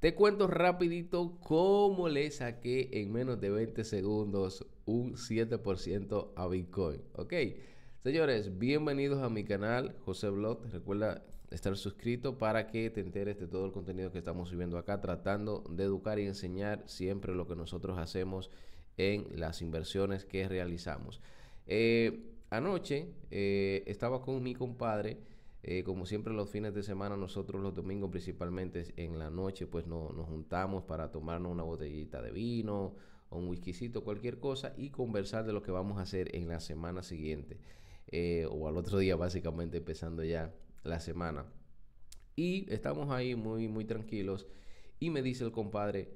Te cuento rapidito cómo le saqué en menos de 20 segundos un 7% a Bitcoin. Ok, señores, bienvenidos a mi canal José Blog. Recuerda estar suscrito para que te enteres de todo el contenido que estamos subiendo acá, tratando de educar y enseñar siempre lo que nosotros hacemos en las inversiones que realizamos. Eh, anoche eh, estaba con mi compadre eh, como siempre los fines de semana, nosotros los domingos principalmente en la noche, pues nos juntamos para tomarnos una botellita de vino o un whiskycito, cualquier cosa, y conversar de lo que vamos a hacer en la semana siguiente eh, o al otro día, básicamente empezando ya la semana. Y estamos ahí muy, muy tranquilos. Y me dice el compadre,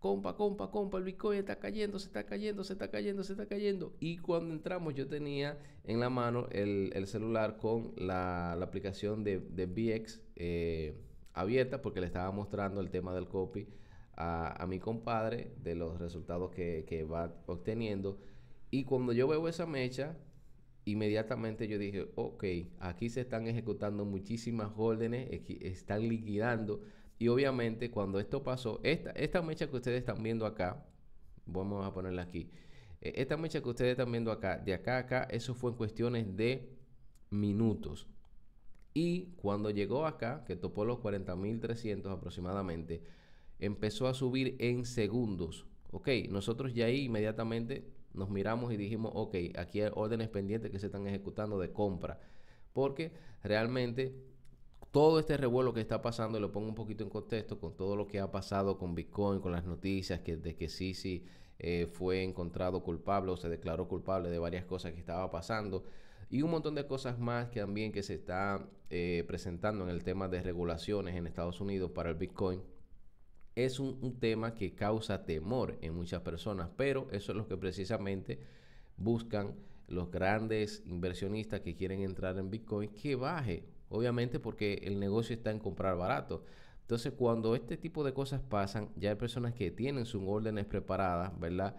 compa, compa, compa, el Bitcoin está cayendo, se está cayendo, se está cayendo, se está cayendo. Y cuando entramos yo tenía en la mano el, celular con la, aplicación de, de BX eh, abierta porque le estaba mostrando el tema del copy a, mi compadre de los resultados que, que va obteniendo. Y cuando yo veo esa mecha, inmediatamente yo dije, ok, aquí se están ejecutando muchísimas órdenes, están liquidando y obviamente cuando esto pasó, esta, esta mecha que ustedes están viendo acá, vamos a ponerla aquí, e, esta mecha que ustedes están viendo acá, de acá a acá, eso fue en cuestiones de minutos. Y cuando llegó acá, que topó los 40.300 aproximadamente, empezó a subir en segundos. Ok, nosotros ya ahí inmediatamente nos miramos y dijimos, ok, aquí hay órdenes pendientes que se están ejecutando de compra. Porque realmente todo este revuelo que está pasando, lo pongo un poquito en contexto con todo lo que ha pasado con Bitcoin, con las noticias que, de que Sisi eh, fue encontrado culpable o se declaró culpable de varias cosas que estaba pasando y un montón de cosas más que también que se está eh, presentando en el tema de regulaciones en Estados Unidos para el Bitcoin. Es un, un tema que causa temor en muchas personas, pero eso es lo que precisamente buscan los grandes inversionistas que quieren entrar en Bitcoin, que baje Obviamente porque el negocio está en comprar barato. Entonces, cuando este tipo de cosas pasan, ya hay personas que tienen sus órdenes preparadas, ¿verdad?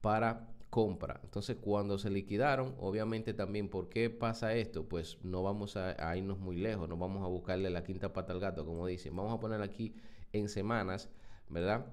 Para compra. Entonces, cuando se liquidaron, obviamente también, ¿por qué pasa esto? Pues no vamos a, irnos muy lejos, no vamos a buscarle la quinta pata al gato, como dicen. Vamos a poner aquí en semanas, ¿verdad?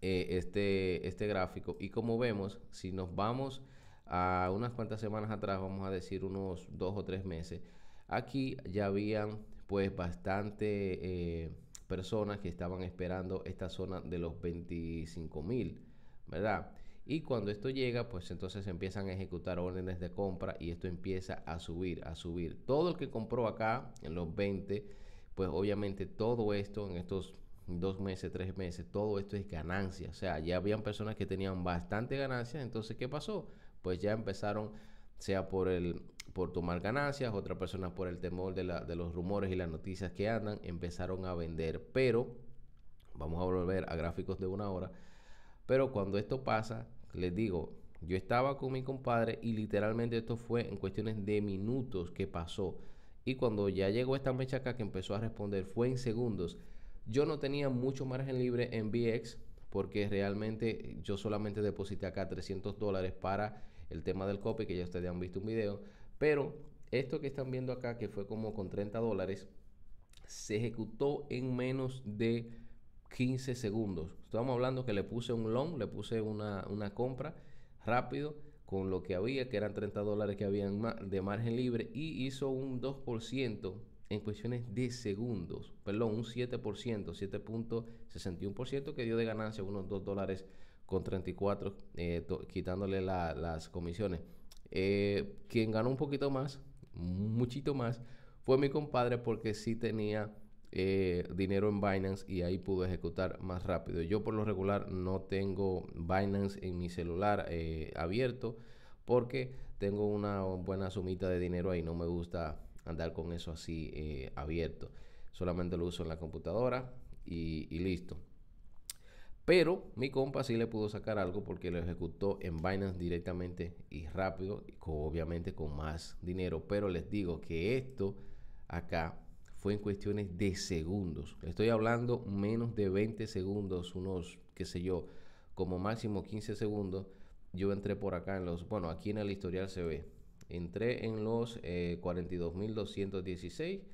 Eh, este, este gráfico. Y como vemos, si nos vamos a unas cuantas semanas atrás, vamos a decir unos dos o tres meses, Aquí ya habían pues bastante eh, personas que estaban esperando esta zona de los 25 mil, ¿verdad? Y cuando esto llega, pues entonces empiezan a ejecutar órdenes de compra y esto empieza a subir, a subir. Todo el que compró acá en los 20, pues obviamente todo esto en estos dos meses, tres meses, todo esto es ganancia. O sea, ya habían personas que tenían bastante ganancia entonces ¿qué pasó? Pues ya empezaron, sea por el por tomar ganancias, otra personas por el temor de, los rumores y las noticias que andan, empezaron a vender. Pero, vamos a volver a gráficos de una hora, pero cuando esto pasa, les digo, yo estaba con mi compadre y literalmente esto fue en cuestiones de minutos que pasó. Y cuando ya llegó esta mecha acá que empezó a responder fue en segundos. Yo no tenía mucho margen libre en VX porque realmente yo solamente deposité acá 300 dólares para el tema del copy que ya ustedes han visto un video. Pero esto que están viendo acá, que fue como con 30 dólares, se ejecutó en menos de 15 segundos. Estamos hablando que le puse un long, le puse una, compra rápido con lo que había, que eran 30 dólares que había de margen libre, y hizo un 2% en cuestiones de segundos, perdón, un 7%, 7.61% que dio de ganancia unos 2 dólares con 34, eh, quitándole las comisiones. Eh, quien ganó un poquito más, muchito más, fue mi compadre porque sí tenía eh, dinero en Binance y ahí pudo ejecutar más rápido. Yo por lo regular no tengo Binance en mi celular eh, abierto porque tengo una buena sumita de dinero ahí, no me gusta andar con eso así abierto. Solamente lo uso en la computadora y listo. Pero mi compa sí le pudo sacar algo porque lo ejecutó en Binance directamente y rápido, obviamente con más dinero. Pero les digo que esto acá fue en cuestiones de segundos. Estoy hablando menos de 20 segundos, unos, qué sé yo, como máximo 15 segundos. Yo entré por acá en los, bueno, aquí en el historial se ve. Entré en los 42.216. Eh,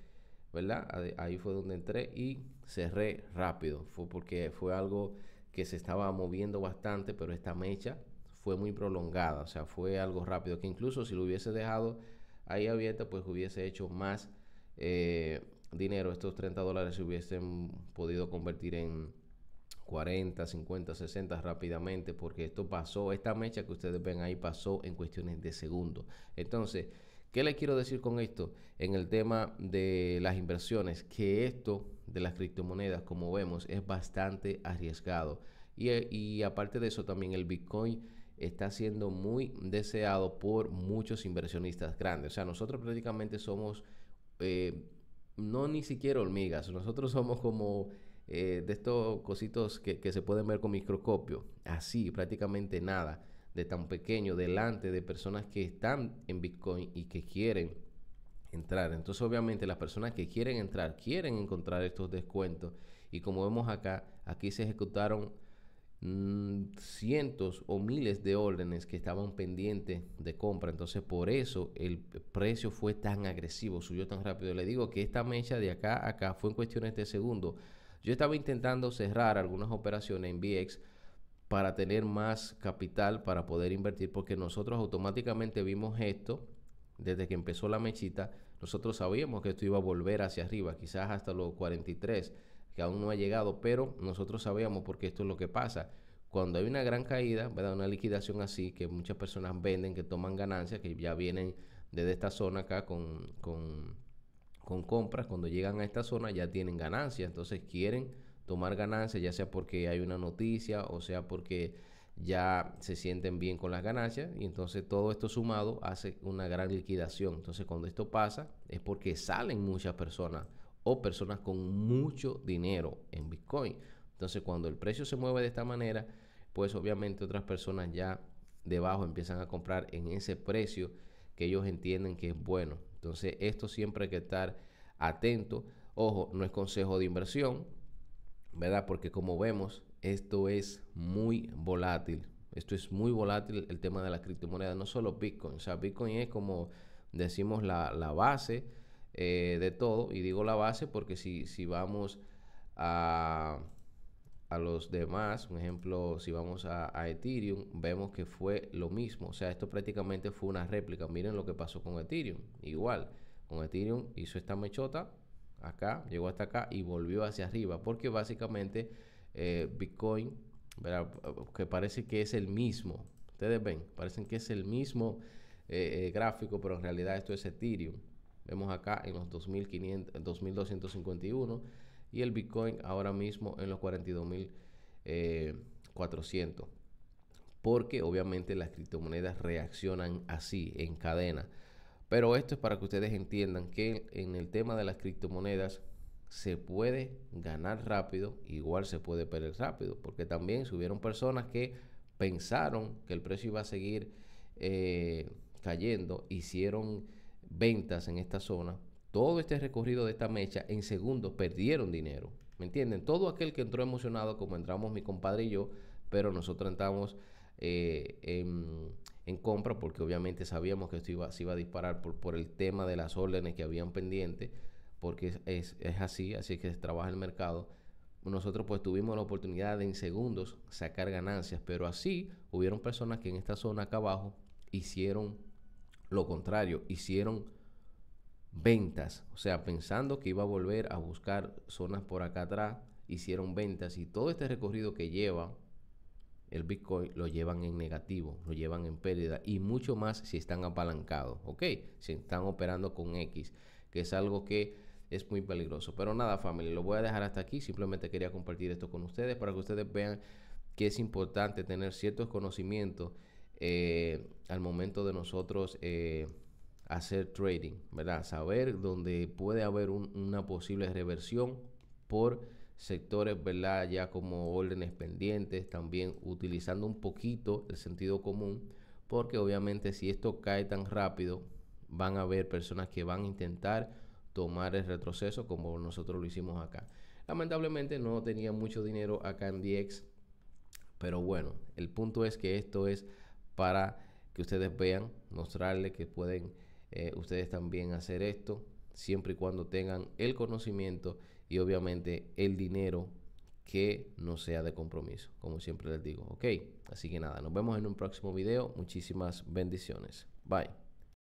¿verdad? Ahí fue donde entré y cerré rápido. Fue porque fue algo que se estaba moviendo bastante, pero esta mecha fue muy prolongada, o sea, fue algo rápido, que incluso si lo hubiese dejado ahí abierta, pues hubiese hecho más eh, dinero. Estos 30 dólares se hubiesen podido convertir en 40, 50, 60 rápidamente, porque esto pasó, esta mecha que ustedes ven ahí pasó en cuestiones de segundos. Entonces, ¿Qué le quiero decir con esto? En el tema de las inversiones, que esto de las criptomonedas, como vemos, es bastante arriesgado. Y, eh, aparte de eso, también el Bitcoin está siendo muy deseado por muchos inversionistas grandes. O sea, nosotros prácticamente somos, eh, no ni siquiera hormigas, nosotros somos como eh, de estos cositos que, se pueden ver con microscopio. Así, prácticamente nada de tan pequeño delante de personas que están en Bitcoin y que quieren entrar. Entonces obviamente las personas que quieren entrar quieren encontrar estos descuentos y como vemos acá, aquí se ejecutaron mm, cientos o miles de órdenes que estaban pendientes de compra entonces por eso el precio fue tan agresivo subió tan rápido le digo que esta mecha de acá a acá fue en cuestiones de este segundo yo estaba intentando cerrar algunas operaciones en VX para tener más capital para poder invertir, porque nosotros automáticamente vimos esto desde que empezó la mechita, nosotros sabíamos que esto iba a volver hacia arriba, quizás hasta los 43, que aún no ha llegado, pero nosotros sabíamos porque esto es lo que pasa. Cuando hay una gran caída, ¿verdad? una liquidación así, que muchas personas venden, que toman ganancias, que ya vienen desde esta zona acá con, con, con compras, cuando llegan a esta zona ya tienen ganancias, entonces quieren tomar ganancias, ya sea porque hay una noticia o sea porque ya se sienten bien con las ganancias y entonces todo esto sumado hace una gran liquidación. Entonces cuando esto pasa es porque salen muchas personas o personas con mucho dinero en Bitcoin. Entonces cuando el precio se mueve de esta manera, pues obviamente otras personas ya debajo empiezan a comprar en ese precio que ellos entienden que es bueno. Entonces esto siempre hay que estar atento. Ojo, no es consejo de inversión, ¿verdad? Porque como vemos, esto es muy volátil. Esto es muy volátil el tema de la criptomoneda, no solo Bitcoin. O sea, Bitcoin es como decimos la, base eh, de todo. Y digo la base porque si, vamos a, los demás, un ejemplo, si vamos a, Ethereum, vemos que fue lo mismo. O sea, esto prácticamente fue una réplica. Miren lo que pasó con Ethereum. Igual, con Ethereum hizo esta mechota acá, llegó hasta acá y volvió hacia arriba, porque básicamente eh, Bitcoin, que parece que es el mismo, ustedes ven, parecen que es el mismo eh, eh, gráfico, pero en realidad esto es Ethereum. Vemos acá en los 2251 y el Bitcoin ahora mismo en los 42400. Porque obviamente las criptomonedas reaccionan así, en cadena. Pero esto es para que ustedes entiendan que en el tema de las criptomonedas se puede ganar rápido, igual se puede perder rápido, porque también subieron personas que pensaron que el precio iba a seguir eh, cayendo, hicieron ventas en esta zona, todo este recorrido de esta mecha en segundos perdieron dinero. ¿Me entienden? Todo aquel que entró emocionado, como entramos mi compadre y yo, pero nosotros entramos eh, en en compra porque obviamente sabíamos que esto iba, se iba a disparar por, por el tema de las órdenes que habían pendientes, porque es, así, así que se trabaja el mercado. Nosotros pues tuvimos la oportunidad de en segundos sacar ganancias, pero así hubieron personas que en esta zona acá abajo hicieron lo contrario, hicieron ventas, o sea, pensando que iba a volver a buscar zonas por acá atrás, hicieron ventas y todo este recorrido que lleva el Bitcoin lo llevan en negativo, lo llevan en pérdida y mucho más si están apalancados, ¿ok? Si están operando con X, que es algo que es muy peligroso. Pero nada, familia, lo voy a dejar hasta aquí. Simplemente quería compartir esto con ustedes para que ustedes vean que es importante tener ciertos conocimientos eh, al momento de nosotros eh, hacer trading, ¿verdad? Saber dónde puede haber una posible reversión por sectores, ¿verdad? Ya como órdenes pendientes, también utilizando un poquito el sentido común, porque obviamente si esto cae tan rápido, van a haber personas que van a intentar tomar el retroceso como nosotros lo hicimos acá. Lamentablemente no tenía mucho dinero acá en DX, pero bueno, el punto es que esto es para que ustedes vean, mostrarles que pueden eh, ustedes también hacer esto, siempre y cuando tengan el conocimiento y obviamente el dinero que no sea de compromiso, como siempre les digo, ¿ok? Así que nada, nos vemos en un próximo video, muchísimas bendiciones, bye.